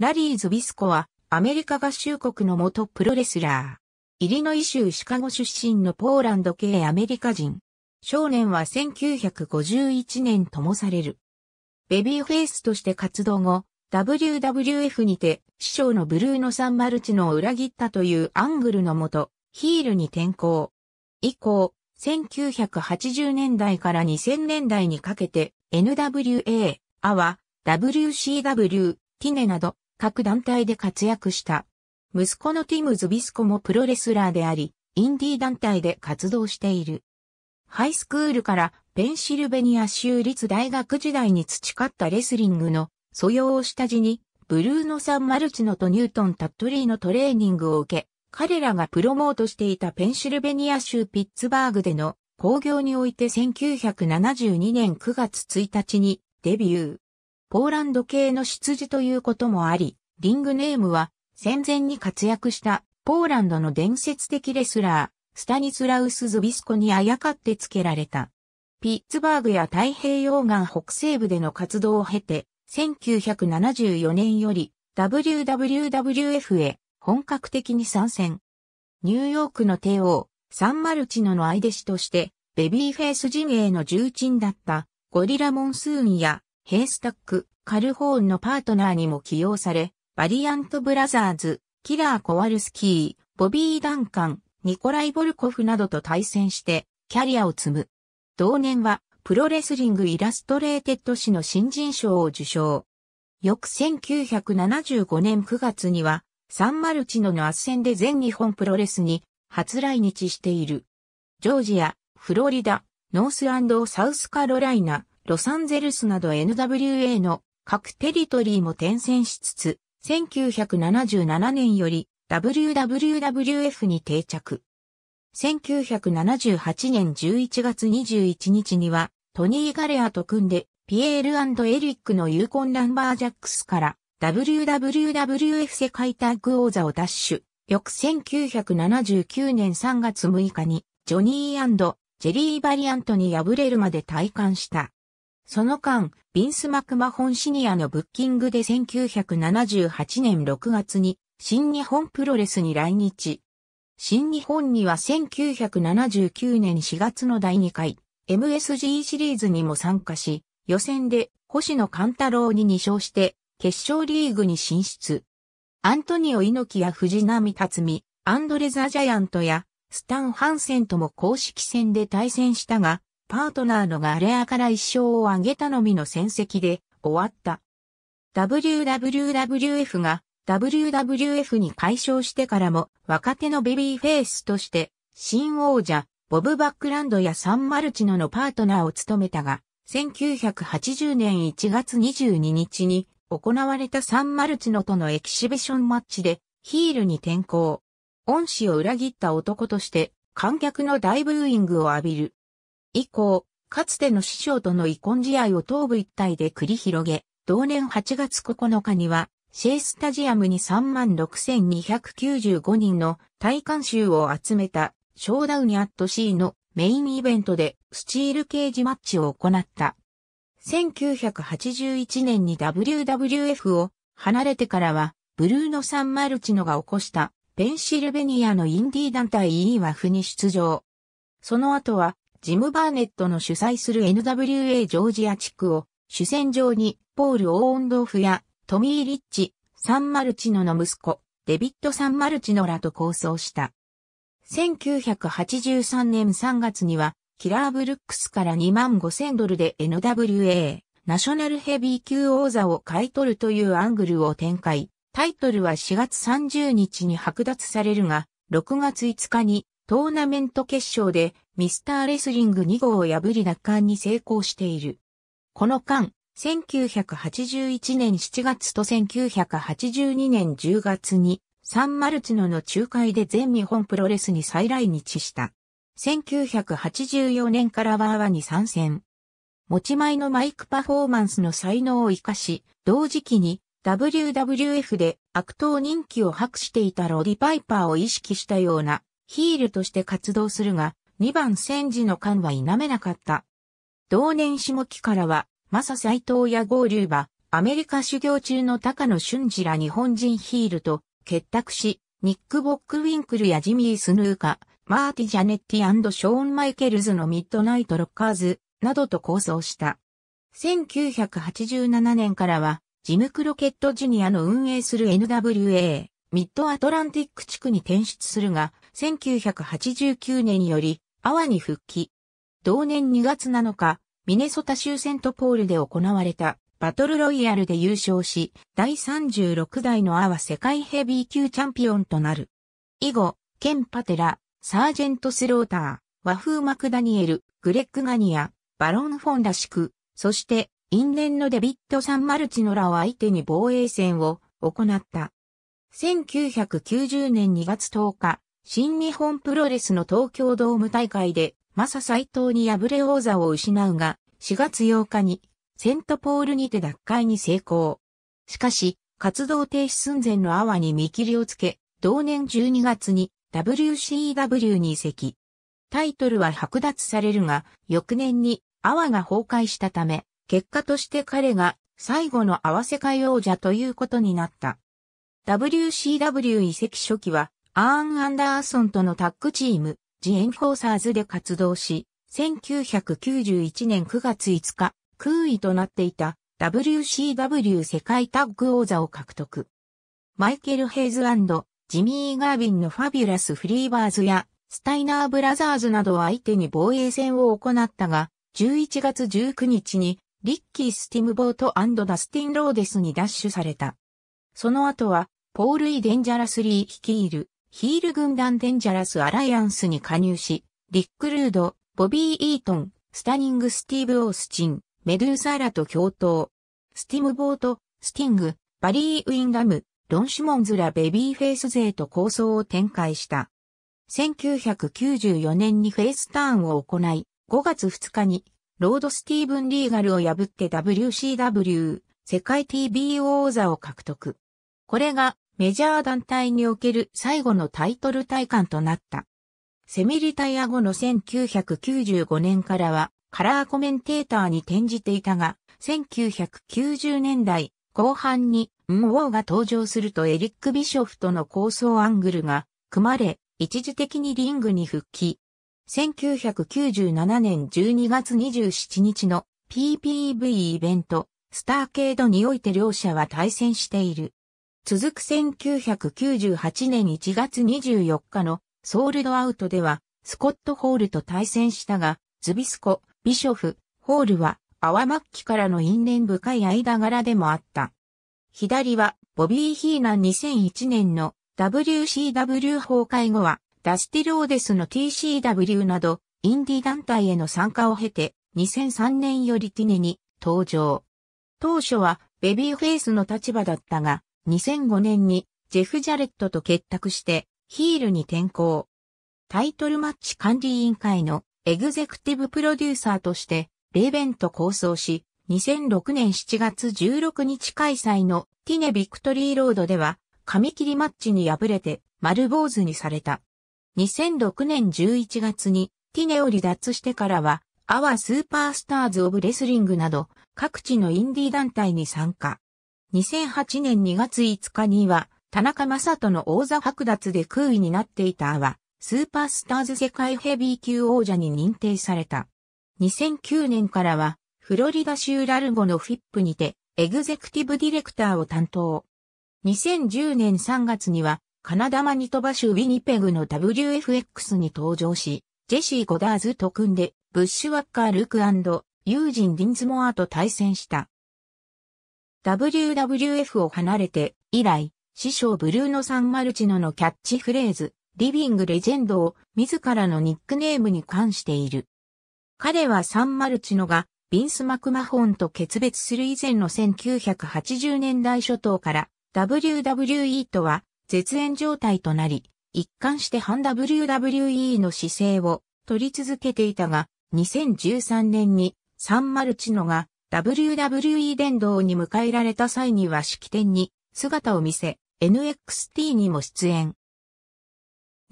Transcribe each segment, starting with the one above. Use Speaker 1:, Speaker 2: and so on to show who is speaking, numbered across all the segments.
Speaker 1: ラリー・ズビスコは、アメリカ合衆国の元プロレスラー。イリノイ州シカゴ出身のポーランド系アメリカ人。少年は1951年ともされる。ベビーフェイスとして活動後、WWF にて、師匠のブルーノ・サンマルチノを裏切ったというアングルのもと、ヒールに転向。以降、1980年代から2000年代にかけて、NWA、アワ、WCW、ティネなど、各団体で活躍した。息子のティム・ズビスコもプロレスラーであり、インディー団体で活動している。ハイスクールからペンシルベニア州立大学時代に培ったレスリングの素養を下地に、ブルーノ・サン・マルチノとニュートン・タットリーのトレーニングを受け、彼らがプロモートしていたペンシルベニア州ピッツバーグでの興行において1972年9月1日にデビュー。ポーランド系の出自ということもあり、リングネームは戦前に活躍したポーランドの伝説的レスラー、スタニスラウス・ズビスコにあやかって付けられた。ピッツバーグや太平洋岸北西部での活動を経て、1974年より WWWF へ本格的に参戦。ニューヨークの帝王、サンマルチノの愛弟子として、ベビーフェイス陣営の重鎮だったゴリラ・モンスーンやヘイスタック、カルホーンのパートナーにも起用され、バリアントブラザーズ、キラー・コワルスキー、ボビー・ダンカン、ニコライ・ボルコフなどと対戦して、キャリアを積む。同年は、プロレスリングイラストレーテッド誌の新人賞を受賞。翌1975年9月には、サンマルチノの圧戦で全日本プロレスに初来日している。ジョージア、フロリダ、ノースサウスカロライナ、ロサンゼルスなど NWA の各テリトリーも転戦しつつ、1977年より WWWF に定着。1978年11月21日には、トニー・ガレアと組んで、ピエールエリックのユーコンランバージャックスから、WWWF 世界タッグ王座を奪取。翌1979年3月6日に、ジョニージェリー・バリアントに敗れるまで退官した。その間、ビンス・マクマホンシニアのブッキングで1978年6月に新日本プロレスに来日。新日本には1979年4月の第2回 MSG シリーズにも参加し、予選で星野勘太郎に2勝して決勝リーグに進出。アントニオ猪木や藤波辰美、アンドレザ・ジャイアントやスタン・ハンセンとも公式戦で対戦したが、パートナーのガレアから一勝を挙げたのみの戦績で終わった。WWF が WWF に解消してからも若手のベビーフェイスとして新王者ボブ・バックランドやサン・マルチノのパートナーを務めたが1980年1月22日に行われたサン・マルチノとのエキシビションマッチでヒールに転向。恩師を裏切った男として観客の大ブーイングを浴びる。以降、かつての師匠との遺恨試合を東部一帯で繰り広げ、同年8月9日には、シェイスタジアムに36,295人の体感集を集めた、ショーダウニアットシーのメインイベントでスチールケージマッチを行った。1981年に WWF を離れてからは、ブルーノ・サン・マルチノが起こしたペンシルベニアのインディー団体 E は不に出場。その後はジム・バーネットの主催する NWA ジョージア地区を主戦場にポール・オーンドーフやトミー・リッチ、サン・マルチノの息子、デビッド・サン・マルチノらと構想した。1983年3月には、キラー・ブルックスから2万5千ドルで NWA、ナショナルヘビー級王座を買い取るというアングルを展開。タイトルは4月30日に剥奪されるが、6月5日にトーナメント決勝でミスターレスリング2号を破り奪還に成功している。この間、1981年7月と1982年10月に、サンマルチノの仲介で全日本プロレスに再来日した。1984年からワーワに参戦。持ち前のマイクパフォーマンスの才能を活かし、同時期に WWF で悪党人気を博していたロディ・パイパーを意識したようなヒールとして活動するが、2番戦時の艦は否めなかった。同年下期からは、マサ斎藤や合流馬、アメリカ修行中の高野俊二ら日本人ヒールと結託し、ニック・ボック・ウィンクルやジミー・スヌーカ、マーティ・ジャネッティショーン・マイケルズのミッドナイト・ロッカーズなどと構想した。1987年からは、ジム・クロケット・ジュニアの運営する NWA、ミッド・アトランティック地区に転出するが、1989年より阿波に復帰。同年2月7日、ミネソタ州セントポールで行われたバトルロイヤルで優勝し、第36代のアワ世界ヘビー級チャンピオンとなる。以後、ケンパテラ、サージェントスローター、和風マクダニエル、グレッグガニア、バロンフォンらしく、そして因縁のデビッド・サン・マルチノラを相手に防衛戦を行った。1990年2月10日、新日本プロレスの東京ドーム大会で、マサ斎藤に敗れ王座を失うが、4月8日に、セントポールにて脱会に成功。しかし、活動停止寸前のアワに見切りをつけ、同年12月に WCW に移籍。タイトルは剥奪されるが、翌年にアワが崩壊したため、結果として彼が最後の合わせ界王者ということになった。WCW 移籍初期はアーン・アンダーソンとのタッグチーム、ジ・エンフォーサーズで活動し、1991年9月5日、空位となっていた WCW 世界タッグ王座を獲得。マイケル・ヘイズジミー・ガービンのファビュラス・フリーバーズやスタイナー・ブラザーズなどを相手に防衛戦を行ったが、11月19日にリッキー・スティムボートダスティン・ローデスに奪取された。その後は、ポール・イ・デンジャラス・リー率いるヒール軍団デンジャラス・アライアンスに加入し、リック・ルード、ボビー・イートン、スタニング・スティーブ・オースチン、メドゥーサーラと共闘。スティムボート、スティング、バリー・ウィンガム、ロン・シュモンズらベビーフェイス勢と構想を展開した。1994年にフェイスターンを行い、5月2日にロード・スティーブン・リーガルを破って WCW 世界 TBO 王座を獲得。これがメジャー団体における最後のタイトル体感となった。セミリタイア後の1995年からはカラーコメンテーターに転じていたが、1990年代後半にムウォーが登場するとエリック・ビショフとの構想アングルが組まれ、一時的にリングに復帰。1997年12月27日の PPV イベント、スターケードにおいて両者は対戦している。続く1998年1月24日のソールドアウトでは、スコット・ホールと対戦したが、ズビスコ、ビショフ、ホールは、泡末期からの因縁深い間柄でもあった。左は、ボビー・ヒーナン2001年の WCW 崩壊後は、ダスティローデスの TCW など、インディ団体への参加を経て、2003年よりティネに登場。当初は、ベビーフェイスの立場だったが、2005年にジェフ・ジャレットと結託してヒールに転向。タイトルマッチ管理委員会のエグゼクティブプロデューサーとしてレーベンと構想し、2006年7月16日開催のティネ・ビクトリーロードでは、紙切りマッチに敗れて丸坊主にされた。2006年11月にティネを離脱してからは、アワスーパースターズ・オブ・レスリングなど、各地のインディ団体に参加。2008年2月5日には、田中正人の王座剥奪で空位になっていたアは、スーパースターズ世界ヘビー級王者に認定された。2009年からは、フロリダ州ラルゴのフィップにて、エグゼクティブディレクターを担当。2010年3月には、カナダマニトバ州ウィニペグの WFX に登場し、ジェシー・ゴダーズと組んで、ブッシュワッカー・ルークユージン・リンズモアと対戦した。WWF を離れて以来、師匠ブルーノ・サンマルチノのキャッチフレーズ、リビング・レジェンドを自らのニックネームに関している。彼はサンマルチノがビンス・マクマホンと決別する以前の1980年代初頭から WWE とは絶縁状態となり、一貫して反 WWE の姿勢を取り続けていたが、2013年にサンマルチノが WWE 殿堂に迎えられた際には式典に姿を見せ、NXT にも出演。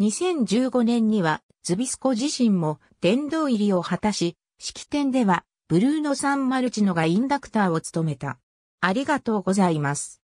Speaker 1: 2015年には、ズビスコ自身も殿堂入りを果たし、式典では、ブルーノ・サン・マルチノがインダクターを務めた。ありがとうございます。